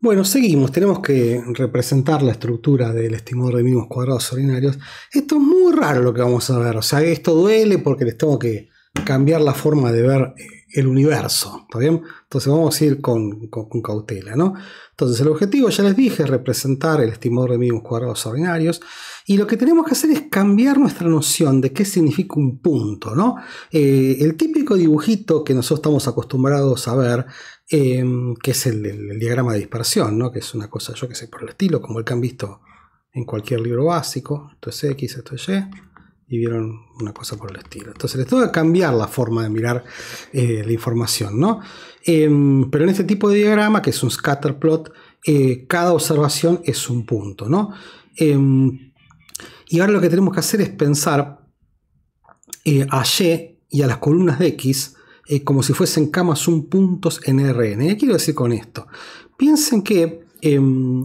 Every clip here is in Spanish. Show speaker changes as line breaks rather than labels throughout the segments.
Bueno, seguimos. Tenemos que representar la estructura del estimador de mínimos cuadrados ordinarios. Esto es muy raro lo que vamos a ver. O sea, esto duele porque les tengo que cambiar la forma de ver eh, el universo. ¿Está bien? Entonces vamos a ir con, cautela, ¿no? Entonces el objetivo, ya les dije, es representar el estimador de mínimos cuadrados ordinarios. Y lo que tenemos que hacer es cambiar nuestra noción de qué significa un punto, ¿no? Eh, el típico dibujito que nosotros estamos acostumbrados a ver Em, que es el, diagrama de dispersión, que es una cosa, yo que sé, por el estilo, como el que han visto en cualquier libro básico, esto es X, esto es Y, y vieron una cosa por el estilo. Entonces les que cambiar la forma de mirar eh, la información, ¿no? Em, pero en este tipo de diagrama, que es un scatter plot, eh, cada observación es un punto, ¿no? Em, y ahora lo que tenemos que hacer es pensar eh, a Y y a las columnas de X, eh, como si fuesen camas un puntos en Rn. ¿Qué quiero decir con esto? Piensen que em,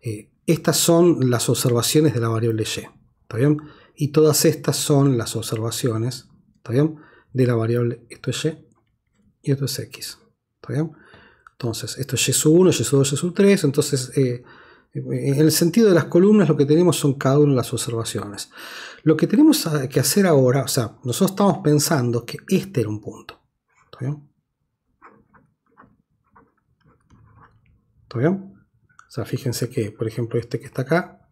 eh, estas son las observaciones de la variable y. ¿Está bien? Y todas estas son las observaciones ¿está bien? de la variable esto es y y esto es x. ¿Está bien? Entonces, esto es y 1, y sub 2, y 3. Entonces, eh, en el sentido de las columnas, lo que tenemos son cada una de las observaciones. Lo que tenemos que hacer ahora, o sea, nosotros estamos pensando que este era un punto. ¿Está bien? O sea, fíjense que, por ejemplo, este que está acá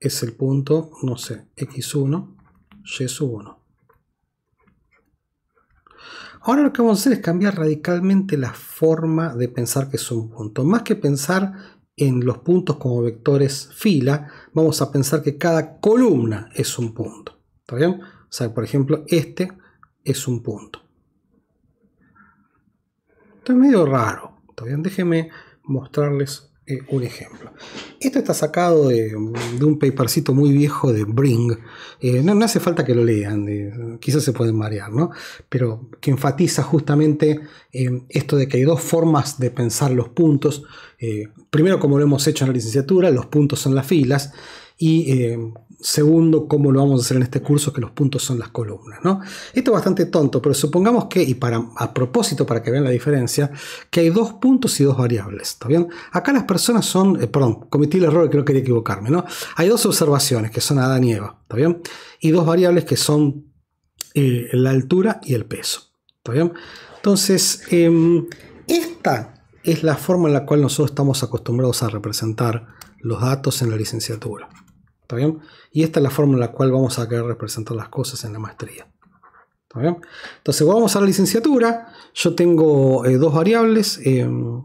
es el punto, no sé, x1, y1. Ahora lo que vamos a hacer es cambiar radicalmente la forma de pensar que es un punto. Más que pensar en los puntos como vectores fila, vamos a pensar que cada columna es un punto. ¿Está bien? O sea, por ejemplo, este es un punto. Esto es medio raro. Todavía déjenme mostrarles eh, un ejemplo. Esto está sacado de, un papercito muy viejo de Bring. Eh, no, hace falta que lo lean, eh, quizás se pueden marear, ¿no? Pero que enfatiza justamente esto de que hay dos formas de pensar los puntos. primero, como lo hemos hecho en la licenciatura, los puntos son las filas. Y Segundo, cómo lo vamos a hacer en este curso, que los puntos son las columnas. Esto es bastante tonto, pero supongamos que, y a propósito, para que vean la diferencia, que hay dos puntos y dos variables. ¿Está Acá las personas son, eh, perdón, cometí el error que no quería equivocarme. ¿no? Hay dos observaciones que son Adán y Eva, ¿está bien? Y dos variables que son eh, la altura y el peso. ¿Está Entonces, em, esta es la forma en la cual nosotros estamos acostumbrados a representar los datos en la licenciatura. ¿Está bien? Y esta es la forma en la cual vamos a querer representar las cosas en la maestría. ¿Está bien? Entonces vamos a la licenciatura. Yo tengo eh, dos variables, em,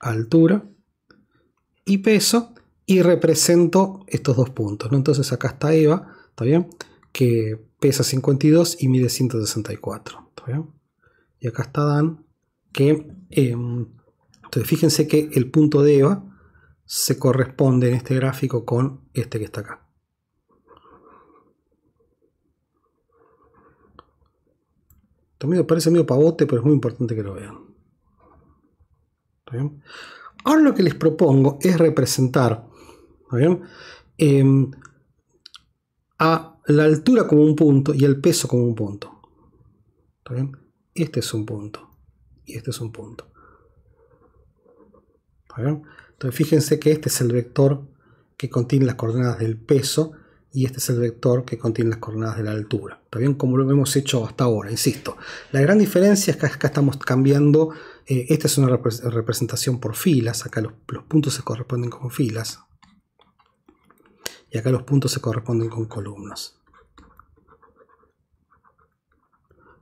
altura y peso, y represento estos dos puntos. Entonces acá está Eva, ¿está bien? Que pesa 52 y mide 164. ¿Está bien? Y acá está Dan, que... Em, entonces fíjense que el punto de Eva se corresponde en este gráfico con este que está acá. También parece medio pavote, pero es muy importante que lo vean. Ahora lo que les propongo es representar em, a la altura como un punto y el peso como un punto. Este es un punto y este es un punto. Entonces fíjense que este es el vector que contiene las coordenadas del peso y este es el vector que contiene las coordenadas de la altura. Está bien como lo hemos hecho hasta ahora, insisto. La gran diferencia es que acá estamos cambiando, eh, esta es una representación por filas, acá los, puntos se corresponden con filas y acá los puntos se corresponden con columnas.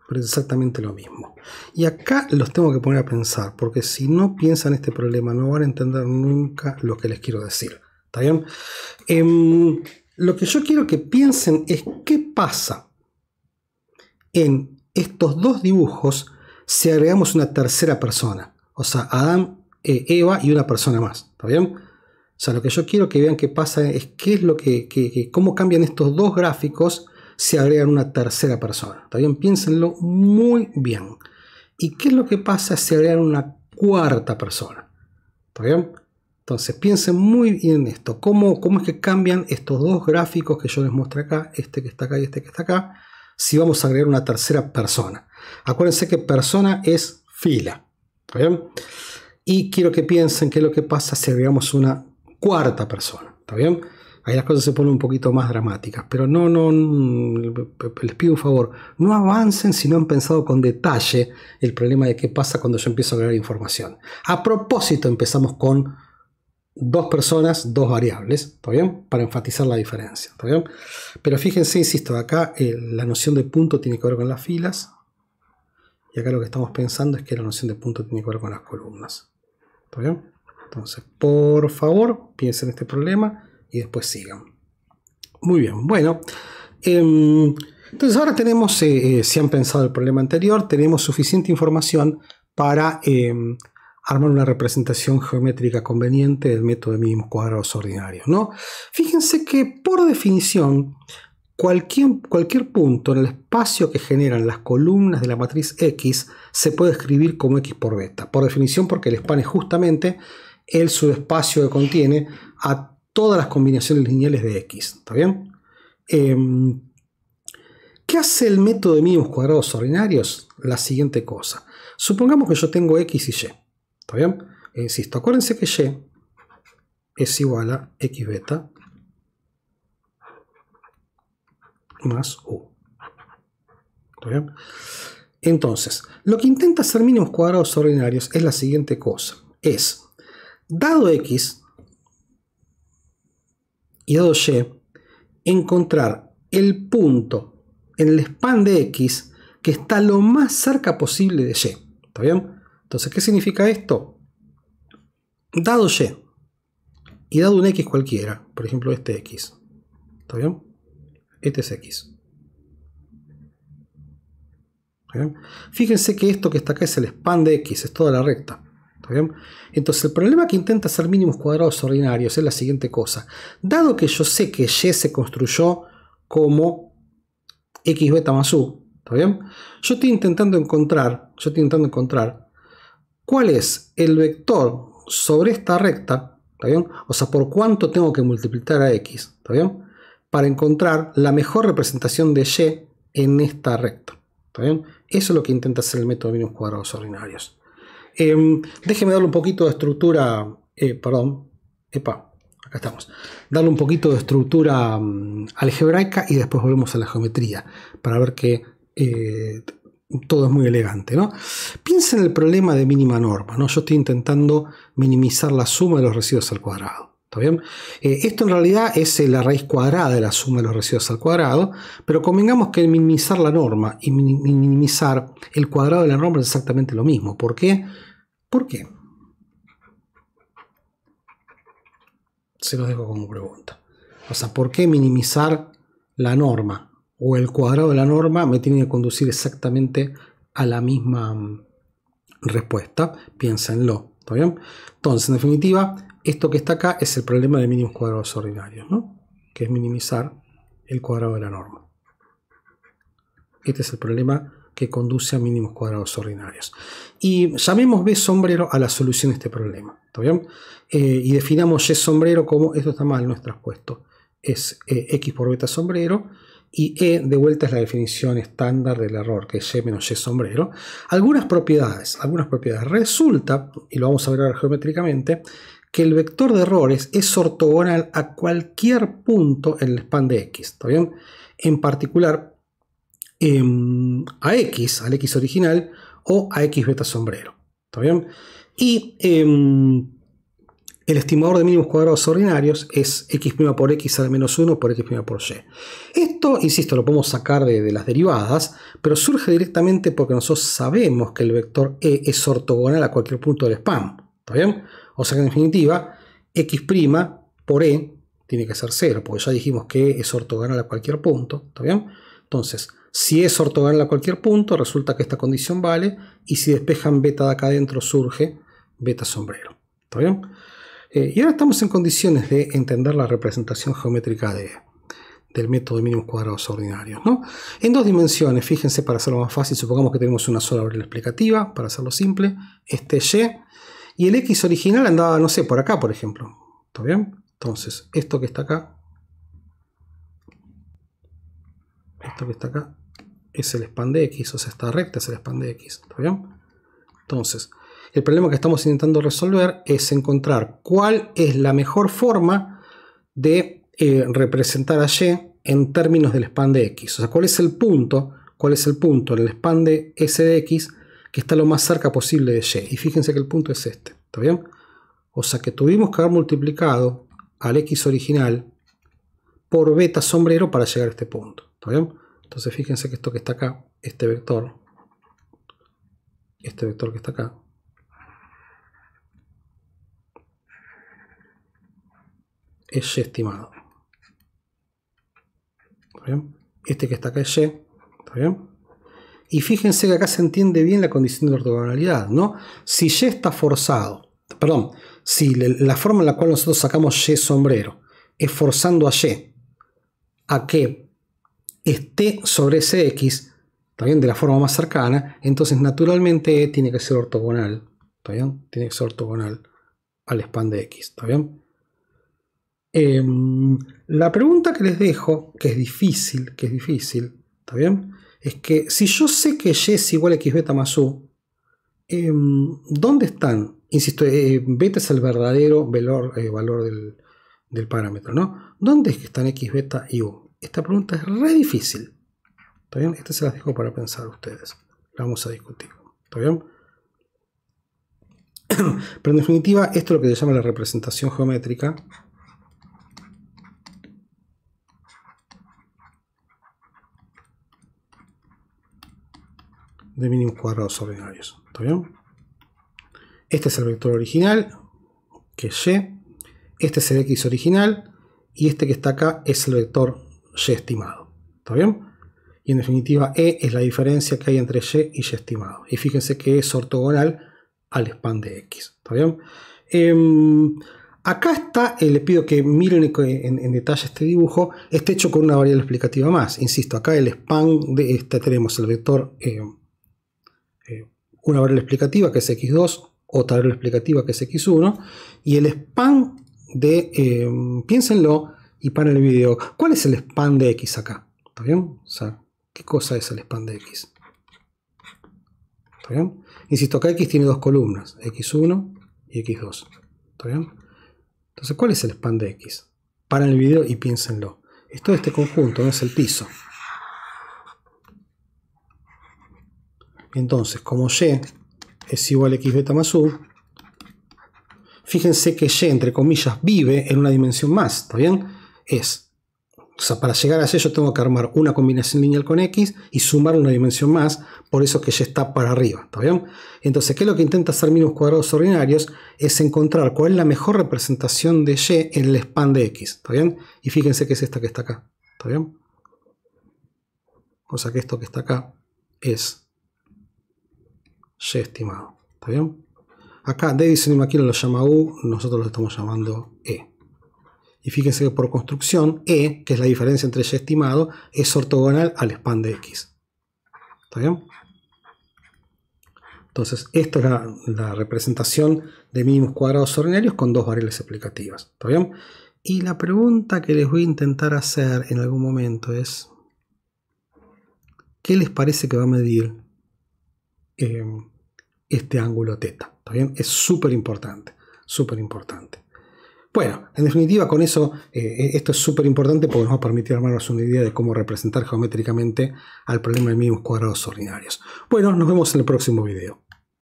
Pero es exactamente lo mismo. Y acá los tengo que poner a pensar, porque si no piensan este problema no van a entender nunca lo que les quiero decir. ¿Está bien? Em, lo que yo quiero que piensen es qué pasa en estos dos dibujos si agregamos una tercera persona. O sea, Adán, eh, Eva y una persona más. ¿Está bien? O sea, lo que yo quiero que vean qué pasa es qué es lo que, cómo cambian estos dos gráficos si agregan una tercera persona. ¿Está bien? Piénsenlo muy bien. ¿Y qué es lo que pasa si agregan una cuarta persona? ¿Está bien? Entonces piensen muy bien en esto, ¿Cómo, cómo es que cambian estos dos gráficos que yo les muestro acá, este que está acá y este que está acá, si vamos a agregar una tercera persona. Acuérdense que persona es fila. ¿está bien? Y quiero que piensen qué es lo que pasa si agregamos una cuarta persona. ¿Está bien? Ahí las cosas se ponen un poquito más dramáticas. Pero no, no, mm, les pido un favor. No avancen si no han pensado con detalle el problema de qué pasa cuando yo empiezo a agregar información. A propósito, empezamos con dos personas, dos variables, ¿está bien? Para enfatizar la diferencia, ¿está bien? Pero fíjense, insisto, acá eh, la noción de punto tiene que ver con las filas y acá lo que estamos pensando es que la noción de punto tiene que ver con las columnas, ¿está bien? Entonces, por favor, piensen en este problema y después sigan. Muy bien, bueno. Em, entonces ahora tenemos, eh, eh, si han pensado el problema anterior, tenemos suficiente información para em, armar una representación geométrica conveniente del método de mínimos cuadrados ordinarios. ¿no? Fíjense que por definición, cualquier, cualquier punto en el espacio que generan las columnas de la matriz X se puede escribir como X por beta. Por definición, porque el span es justamente el subespacio que contiene a todas las combinaciones lineales de X. ¿Está bien? Em, ¿Qué hace el método de mínimos cuadrados ordinarios? La siguiente cosa. Supongamos que yo tengo X y Y. ¿Está bien? insisto, eh, acuérdense que Y es igual a X beta más U. ¿Está bien? Entonces, lo que intenta hacer mínimos cuadrados ordinarios es la siguiente cosa. Es, dado X y dado Y, encontrar el punto en el span de X que está lo más cerca posible de Y. ¿Está bien? Entonces, ¿qué significa esto? Dado Y y dado un X cualquiera, por ejemplo este X, ¿está bien? Este es X. Fíjense que esto que está acá es el span de X, es toda la recta. ¿Está bien? Entonces el problema que intenta hacer mínimos cuadrados ordinarios es la siguiente cosa. Dado que yo sé que Y se construyó como X beta más U, ¿está bien? Yo estoy intentando encontrar, yo estoy intentando encontrar cuál es el vector sobre esta recta, ¿está bien? O sea, por cuánto tengo que multiplicar a x, ¿está bien? Para encontrar la mejor representación de y en esta recta, ¿está bien? Eso es lo que intenta hacer el método de mínimos cuadrados ordinarios. Em, déjeme darle un poquito de estructura, eh, perdón, epa, acá estamos. Darle un poquito de estructura mm, algebraica y después volvemos a la geometría para ver qué eh, todo es muy elegante, ¿no? Piensa en el problema de mínima norma, ¿no? Yo estoy intentando minimizar la suma de los residuos al cuadrado. ¿Está bien? Eh, esto en realidad es eh, la raíz cuadrada de la suma de los residuos al cuadrado, pero convengamos que minimizar la norma y minimizar el cuadrado de la norma es exactamente lo mismo. ¿Por qué? ¿Por qué? Se los dejo como pregunta. O sea, ¿por qué minimizar la norma? o el cuadrado de la norma me tiene que conducir exactamente a la misma mm, respuesta. Piénsenlo. ¿Está bien? Entonces, en definitiva, esto que está acá es el problema de mínimos cuadrados ordinarios, ¿no? que es minimizar el cuadrado de la norma. Este es el problema que conduce a mínimos cuadrados ordinarios. Y llamemos B sombrero a la solución de este problema. ¿Está bien? Eh, y definamos Y sombrero como, esto está mal, no es Es eh, X por beta sombrero y E de vuelta es la definición estándar del error, que es Y e menos Y e sombrero. Algunas propiedades, algunas propiedades. Resulta, y lo vamos a ver ahora geométricamente, que el vector de errores es ortogonal a cualquier punto en el span de X. ¿Está bien? En particular, em, a X, al X original, o a X beta sombrero. ¿Está bien? Y eh, el estimador de mínimos cuadrados ordinarios es x' por x al menos 1 por x' por y. Esto, insisto, lo podemos sacar de, de, las derivadas, pero surge directamente porque nosotros sabemos que el vector e es ortogonal a cualquier punto del spam. ¿Está bien? O sea que en definitiva, x' por e tiene que ser 0, porque ya dijimos que e es ortogonal a cualquier punto. ¿Está bien? Entonces, si es ortogonal a cualquier punto, resulta que esta condición vale, y si despejan beta de acá adentro surge beta sombrero. ¿Está bien? Eh, y ahora estamos en condiciones de entender la representación geométrica del método de mínimos cuadrados ordinarios. ¿no? En dos dimensiones, fíjense, para hacerlo más fácil, supongamos que tenemos una sola variable explicativa, para hacerlo simple, este y, y el x original andaba, no sé, por acá, por ejemplo. ¿Está bien? Entonces, esto que está acá, esto que está acá, es el span de x, o sea, esta recta es el span de x. ¿Está bien? Entonces, el problema que estamos intentando resolver es encontrar cuál es la mejor forma de eh, representar a Y en términos del span de X. O sea, cuál es el punto, cuál es el punto en el span de S de X que está lo más cerca posible de Y. Y fíjense que el punto es este, ¿está bien? O sea que tuvimos que haber multiplicado al X original por beta sombrero para llegar a este punto, ¿está bien? Entonces fíjense que esto que está acá, este vector, este vector que está acá, es estimado. Este que está acá es Y. ¿Está Y fíjense que acá se entiende bien la condición de ortogonalidad, ¿no? Si Y está forzado, perdón, si la forma en la cual nosotros sacamos Y sombrero es forzando a Y a que esté sobre ese X, también de la forma más cercana, entonces naturalmente E tiene que ser ortogonal, ¿está Tiene que ser ortogonal al span de X, ¿está bien? Em, la pregunta que les dejo, que es difícil, que es difícil, ¿está bien? Es que si yo sé que Y es igual a X beta más U, em, ¿dónde están? Insisto, eh, beta es el verdadero eh, valor, valor del, parámetro, ¿no? ¿Dónde es que están X beta y U? Esta pregunta es re difícil. ¿Está bien? Esta se las dejo para pensar ustedes. La vamos a discutir. ¿Está bien? Pero en definitiva, esto es lo que se llama la representación geométrica de mínimos cuadrados ordinarios. ¿Está bien? Este es el vector original, que es y. Este es el x original. Y este que está acá es el vector y estimado. ¿Está bien? Y en definitiva, e es la diferencia que hay entre y y y estimado. Y fíjense que es ortogonal al span de x. ¿Está bien? Em, acá está, les le pido que miren en, detalle este dibujo, Este hecho con una variable explicativa más. Insisto, acá el span de este tenemos el vector... Eh, una variable explicativa que es x2, otra variable explicativa que es x1, y el span de, em, piénsenlo y paren el video, ¿cuál es el span de x acá? ¿Está bien? O sea, ¿qué cosa es el span de x? ¿Está bien? Insisto, acá x tiene dos columnas, x1 y x2. ¿Está bien? Entonces, ¿cuál es el span de x? paren el video y piénsenlo. Esto es este conjunto, no es el piso. Entonces, como y es igual a x beta más u, fíjense que y, entre comillas, vive en una dimensión más, ¿está bien? Es, o sea, para llegar a y yo tengo que armar una combinación lineal con x y sumar una dimensión más, por eso que y está para arriba, ¿está bien? Entonces, ¿qué es lo que intenta hacer minus cuadrados ordinarios? Es encontrar cuál es la mejor representación de y en el span de x, ¿está bien? Y fíjense que es esta que está acá, ¿está bien? O sea que esto que está acá es y estimado. ¿Está bien? Acá Davidson y lo llama U, nosotros lo estamos llamando E. Y fíjense que por construcción, E, que es la diferencia entre Y estimado, es ortogonal al span de X. ¿Está bien? Entonces, esto es la, la representación de mínimos cuadrados ordinarios con dos variables explicativas. ¿Está bien? Y la pregunta que les voy a intentar hacer en algún momento es, ¿qué les parece que va a medir Em, este ángulo teta. ¿Está bien? Es súper importante, súper importante. Bueno, en definitiva, con eso, eh, esto es súper importante porque nos va a permitir armarnos una idea de cómo representar geométricamente al problema de mínimos cuadrados ordinarios. Bueno, nos vemos en el próximo video.